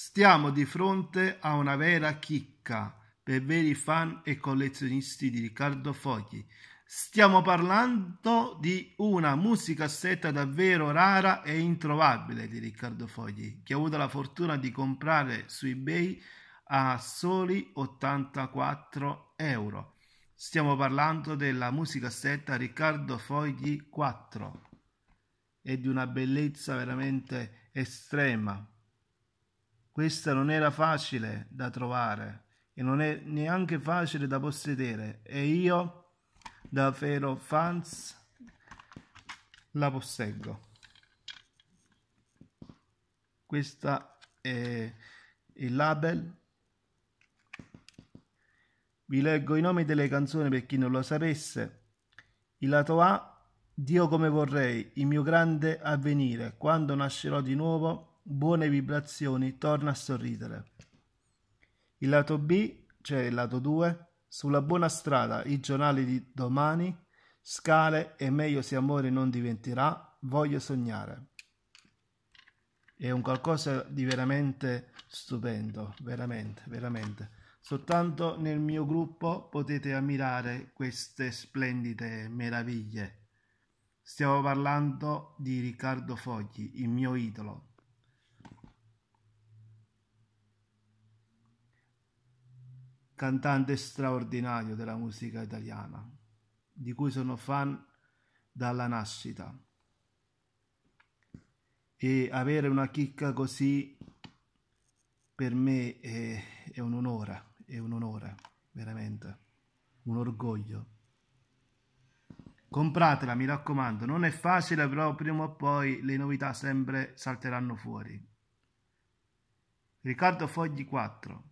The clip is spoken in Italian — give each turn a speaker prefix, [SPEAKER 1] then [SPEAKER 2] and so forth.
[SPEAKER 1] Stiamo di fronte a una vera chicca per veri fan e collezionisti di Riccardo Fogli. Stiamo parlando di una musicassetta davvero rara e introvabile di Riccardo Fogli, che ho avuto la fortuna di comprare su eBay a soli 84 euro. Stiamo parlando della musicassetta Riccardo Fogli 4. e di una bellezza veramente estrema. Questa non era facile da trovare e non è neanche facile da possedere e io, da vero fans, la posseggo. Questa è il label. Vi leggo i nomi delle canzoni per chi non lo sapesse. Il lato A, Dio come vorrei, il mio grande avvenire, quando nascerò di nuovo, buone vibrazioni, torna a sorridere. Il lato B, cioè il lato 2, sulla buona strada, i giornali di domani, scale e meglio se amore non diventerà, voglio sognare. È un qualcosa di veramente stupendo, veramente, veramente. Soltanto nel mio gruppo potete ammirare queste splendide meraviglie. Stiamo parlando di Riccardo Fogli, il mio idolo. cantante straordinario della musica italiana, di cui sono fan dalla nascita. E avere una chicca così per me è, è un onore, è un onore, veramente, un orgoglio. Compratela, mi raccomando, non è facile, però prima o poi le novità sempre salteranno fuori. Riccardo Fogli 4